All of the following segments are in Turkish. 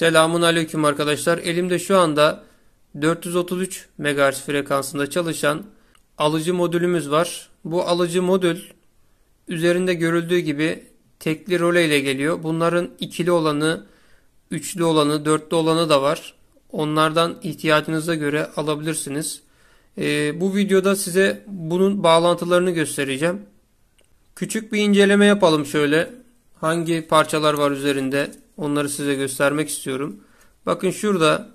Selamun aleyküm arkadaşlar. Elimde şu anda 433 MHz frekansında çalışan alıcı modülümüz var. Bu alıcı modül üzerinde görüldüğü gibi tekli role ile geliyor. Bunların ikili olanı, üçlü olanı, dörtlü olanı da var. Onlardan ihtiyacınıza göre alabilirsiniz. Ee, bu videoda size bunun bağlantılarını göstereceğim. Küçük bir inceleme yapalım şöyle. Hangi parçalar var üzerinde? Onları size göstermek istiyorum. Bakın şurada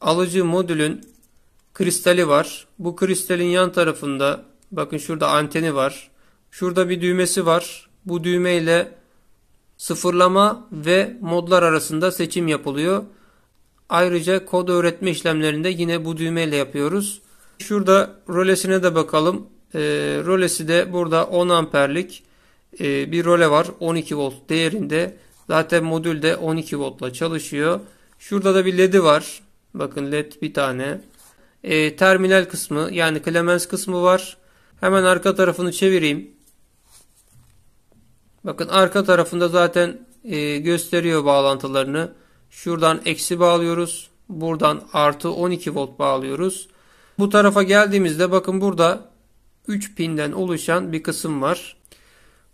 alıcı modülün kristali var. Bu kristalin yan tarafında bakın şurada anteni var. Şurada bir düğmesi var. Bu düğme ile sıfırlama ve modlar arasında seçim yapılıyor. Ayrıca kod öğretme işlemlerinde yine bu düğmeyle yapıyoruz. Şurada rolesine de bakalım. E, rolesi de burada 10 amperlik e, bir role var. 12 volt değerinde. Zaten modül de 12 voltla çalışıyor. Şurada da bir led'i var. Bakın led bir tane. E, terminal kısmı yani klemens kısmı var. Hemen arka tarafını çevireyim. Bakın arka tarafında zaten e, gösteriyor bağlantılarını. Şuradan eksi bağlıyoruz. Buradan artı 12 volt bağlıyoruz. Bu tarafa geldiğimizde bakın burada 3 pinden oluşan bir kısım var.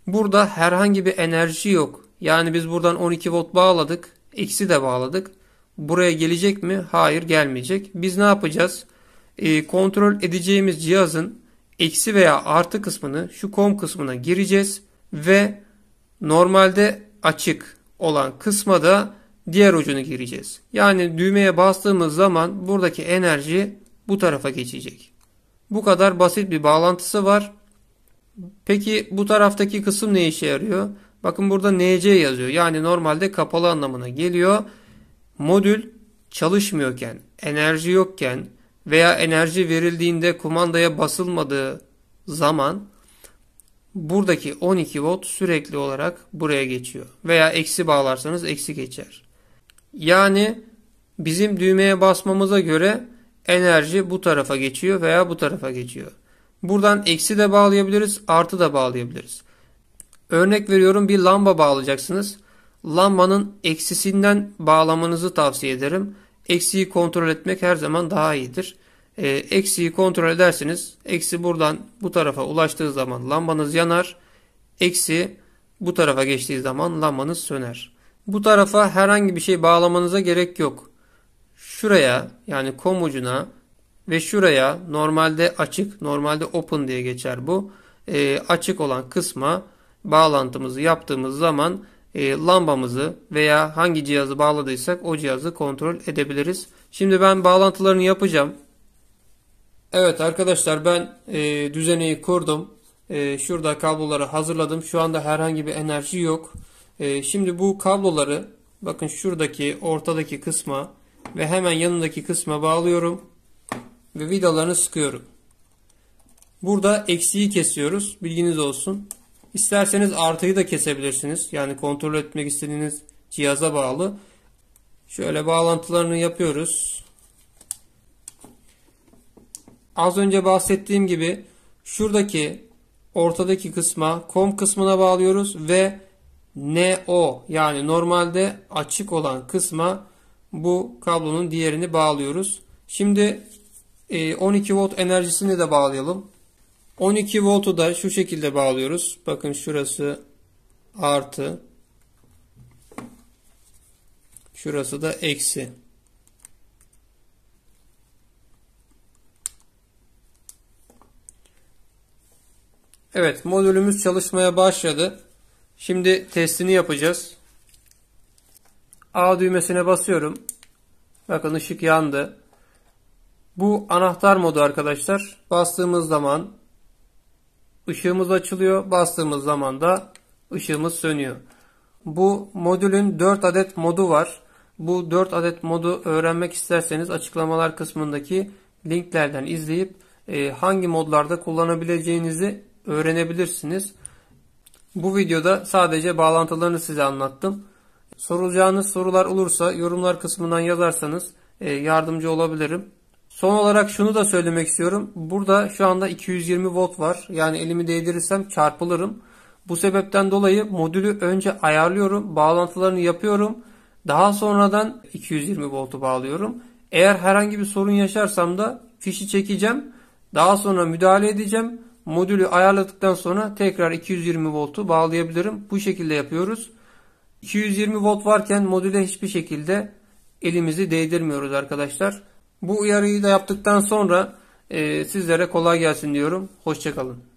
Burada herhangi bir enerji yok. Yani biz buradan 12 volt bağladık. X'i de bağladık. Buraya gelecek mi? Hayır gelmeyecek. Biz ne yapacağız? E, kontrol edeceğimiz cihazın eksi veya artı kısmını şu COM kısmına gireceğiz. Ve normalde açık olan kısma da diğer ucunu gireceğiz. Yani düğmeye bastığımız zaman buradaki enerji bu tarafa geçecek. Bu kadar basit bir bağlantısı var. Peki bu taraftaki kısım ne işe yarıyor? Bakın burada NC yazıyor. Yani normalde kapalı anlamına geliyor. Modül çalışmıyorken, enerji yokken veya enerji verildiğinde kumandaya basılmadığı zaman buradaki 12 volt sürekli olarak buraya geçiyor. Veya eksi bağlarsanız eksi geçer. Yani bizim düğmeye basmamıza göre enerji bu tarafa geçiyor veya bu tarafa geçiyor. Buradan eksi de bağlayabiliriz, artı da bağlayabiliriz. Örnek veriyorum bir lamba bağlayacaksınız. Lambanın eksisinden bağlamanızı tavsiye ederim. Eksiyi kontrol etmek her zaman daha iyidir. E, eksiği kontrol edersiniz. Eksi buradan bu tarafa ulaştığı zaman lambanız yanar. Eksi bu tarafa geçtiği zaman lambanız söner. Bu tarafa herhangi bir şey bağlamanıza gerek yok. Şuraya yani kom ucuna ve şuraya normalde açık, normalde open diye geçer bu. E, açık olan kısma bağlantımızı yaptığımız zaman e, lambamızı veya hangi cihazı bağladıysak o cihazı kontrol edebiliriz. Şimdi ben bağlantılarını yapacağım. Evet arkadaşlar ben e, düzeneyi kurdum. E, şurada kabloları hazırladım. Şu anda herhangi bir enerji yok. E, şimdi bu kabloları bakın şuradaki ortadaki kısma ve hemen yanındaki kısma bağlıyorum. Ve vidalarını sıkıyorum. Burada eksiği kesiyoruz. Bilginiz olsun. İsterseniz artıyı da kesebilirsiniz. Yani kontrol etmek istediğiniz cihaza bağlı. Şöyle bağlantılarını yapıyoruz. Az önce bahsettiğim gibi şuradaki ortadaki kısma com kısmına bağlıyoruz ve NO yani normalde açık olan kısma bu kablonun diğerini bağlıyoruz. Şimdi 12 e, volt enerjisini de bağlayalım. 12 voltu da şu şekilde bağlıyoruz. Bakın şurası artı. Şurası da eksi. Evet modülümüz çalışmaya başladı. Şimdi testini yapacağız. A düğmesine basıyorum. Bakın ışık yandı. Bu anahtar modu arkadaşlar. Bastığımız zaman Işığımız açılıyor. Bastığımız zaman da ışığımız sönüyor. Bu modülün 4 adet modu var. Bu 4 adet modu öğrenmek isterseniz açıklamalar kısmındaki linklerden izleyip e, hangi modlarda kullanabileceğinizi öğrenebilirsiniz. Bu videoda sadece bağlantılarını size anlattım. Sorulacağınız sorular olursa yorumlar kısmından yazarsanız e, yardımcı olabilirim. Son olarak şunu da söylemek istiyorum. Burada şu anda 220 volt var. Yani elimi değdirirsem çarpılırım. Bu sebepten dolayı modülü önce ayarlıyorum. Bağlantılarını yapıyorum. Daha sonradan 220 voltu bağlıyorum. Eğer herhangi bir sorun yaşarsam da fişi çekeceğim. Daha sonra müdahale edeceğim. Modülü ayarladıktan sonra tekrar 220 voltu bağlayabilirim. Bu şekilde yapıyoruz. 220 volt varken modüle hiçbir şekilde elimizi değdirmiyoruz arkadaşlar. Bu uyarıyı da yaptıktan sonra e, sizlere kolay gelsin diyorum. Hoşçakalın.